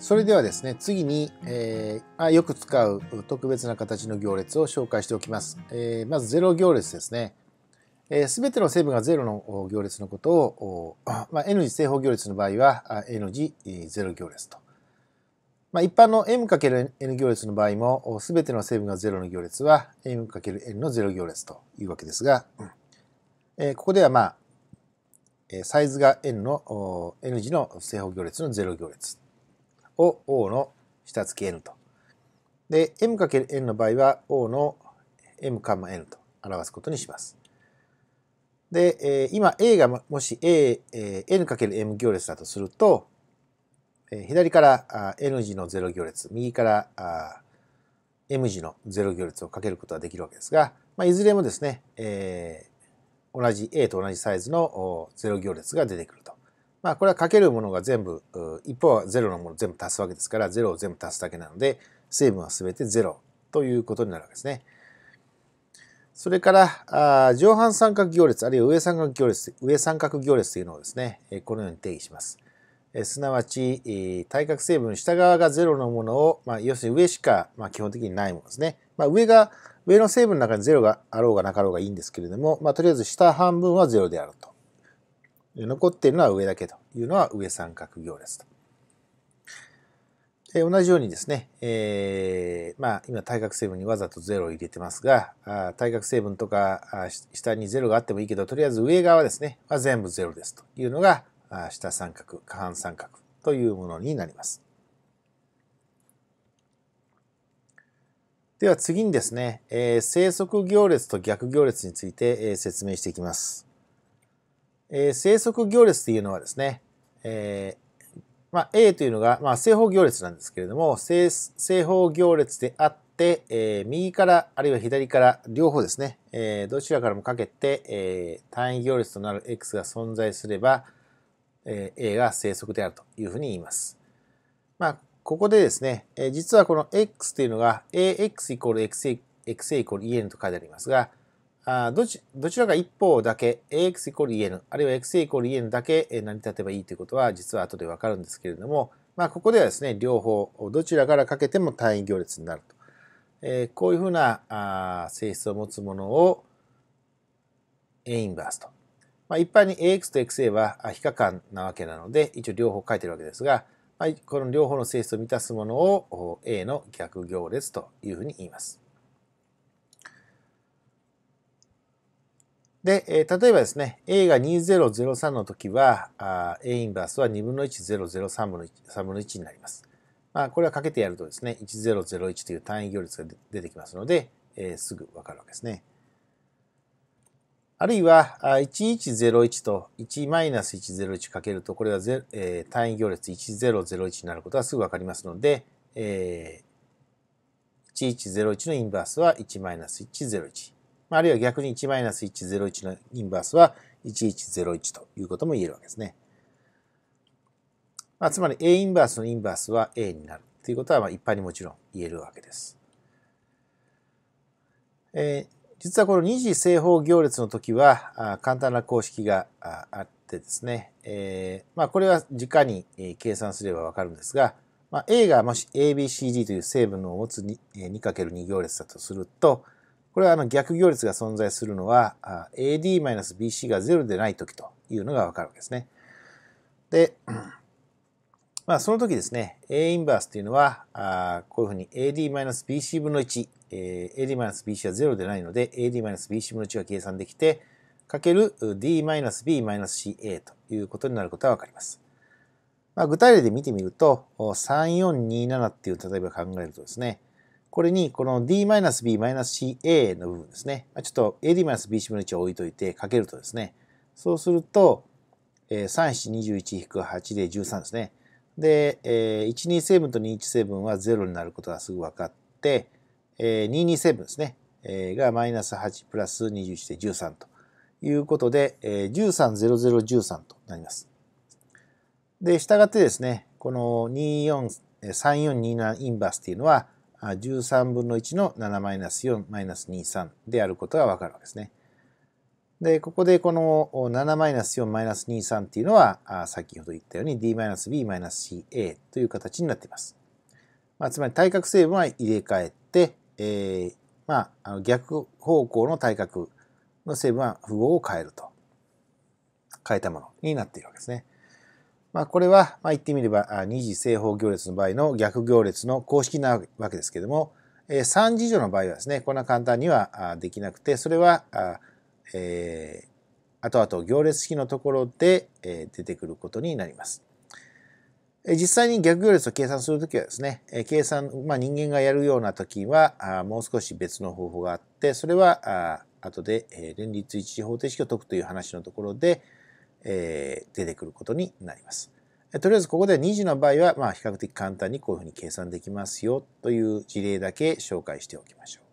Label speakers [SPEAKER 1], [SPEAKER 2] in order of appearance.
[SPEAKER 1] それではですね、次に、えー、あよく使う特別な形の行列を紹介しておきます。えー、まず0行列ですね。す、えー、べ、ての成分が0の行列のことを、まあ、N 次正方行列の場合は N 次0行列と。まあ、一般の M×N 行列の場合も、すべての成分が0の行列は M×N の0行列というわけですが、えー、ここではまあ、サイズが N の N 次の正方行列の0行列を O の下付き N と。で、M×N の場合は O の M×N と表すことにします。で、えー、今 A がもし A、えー、N×M 行列だとすると、え左からあ N 字の0行列、右からあ M 字の0行列をかけることができるわけですが、まあ、いずれもですね、えー、同じ A と同じサイズの0行列が出てくると。まあ、これはかけるものが全部、一方はロのもの全部足すわけですから、ゼロを全部足すだけなので、成分は全てゼロということになるわけですね。それから、あ上半三角行列、あるいは上三角行列、上三角行列というのをですね、このように定義します。えすなわち、え対角成分下側がゼロのものを、まあ、要するに上しか、まあ、基本的にないものですね。まあ、上が、上の成分の中にロがあろうがなかろうがいいんですけれども、まあ、とりあえず下半分はゼロであると。残っているのは上だけというのは上三角行列と。で同じようにですね、えー、まあ今対角成分にわざと0を入れてますが、あ対角成分とか下に0があってもいいけど、とりあえず上側ですね、は全部0ですというのが、あ下三角、下半三角というものになります。では次にですね、えー、正則行列と逆行列について、えー、説明していきます。えー、生息行列というのはですね、えー、まあ、A というのが、まあ、正方行列なんですけれども、正方行列であって、えー、右からあるいは左から両方ですね、えどちらからもかけて、え単位行列となる X が存在すれば、え A が生息であるというふうに言います。まあ、ここでですね、え実はこの X というのが AX イコール XA イコール EN と書いてありますが、あどちどちらか一方だけ ax イコール en あるいは xa イコール en だけ成り立てばいいということは実は後でわかるんですけれども、まあ、ここではですね両方どちらからかけても単位行列になると、えー、こういうふうなあ性質を持つものを a インバースと、まあ、一般に ax と xa は非可間なわけなので一応両方書いてるわけですが、まあ、この両方の性質を満たすものを a の逆行列というふうに言います。で、えー、例えばですね、A が2003の時は、あ A インバースは2分の1003分の 1, 3分の1になります。まあ、これはかけてやるとですね、1001という単位行列が出てきますので、えー、すぐわかるわけですね。あるいは、1101と1マイナス101かけると、これは、えー、単位行列1001になることはすぐわかりますので、えー、1101のインバースは1マイナス101。あるいは逆に1マイナス101のインバースは1101ということも言えるわけですね。まあ、つまり A インバースのインバースは A になるということはまあ一般にもちろん言えるわけです。えー、実はこの二次正方行列の時は簡単な公式があってですね、えー、まあ、これは直に計算すればわかるんですが、まあ、A がもし ABCD という成分を持つ 2×2 行列だとすると、これはあの逆行列が存在するのは AD-BC が0でない時というのがわかるわけですね。で、まあ、その時ですね、A インバースというのは、あこういうふうに AD-BC 分の1、え AD-BC は0でないので、AD-BC 分の1が計算できて、かける D-B-CA ということになることはわかります。まあ、具体例で見てみると、3427っていう例えば考えるとですね、これにこの d-b-ca の部分ですね。ちょっと ad-bc 分の1を置いといてかけるとですね。そうすると、え3721-8で13ですね。で、え1 2分と2 1分は0になることがすぐ分かって、え2成分ですね。えがマイナス8プラス21で13ということで、え130013となります。で、従ってですね、この24、3427インバースっていうのは、13分の1の7マイナス4マイナス23であることがわかるわけですね。で、ここでこの7マイナス4マイナス23っていうのは、先ほど言ったように d マイナス b マイナス ca という形になっています。まあ、つまり対角成分は入れ替えて、えー、まあ、逆方向の対角の成分は符号を変えると。変えたものになっているわけですね。まあ、これは、まあ、言ってみれば2次正方行列の場合の逆行列の公式なわけですけども、えー、3次乗の場合はですねこんな簡単にはできなくてそれはあ、えー、後々行列式のところで、えー、出てくることになります。実際に逆行列を計算するときはですね、計算、まあ、人間がやるようなときは、もう少し別の方法があって、それは、後で連立一次方程式を解くという話のところで、えー、出てくることになります。とりあえずここで2次の場合は、まあ、比較的簡単にこういうふうに計算できますよという事例だけ紹介しておきましょう。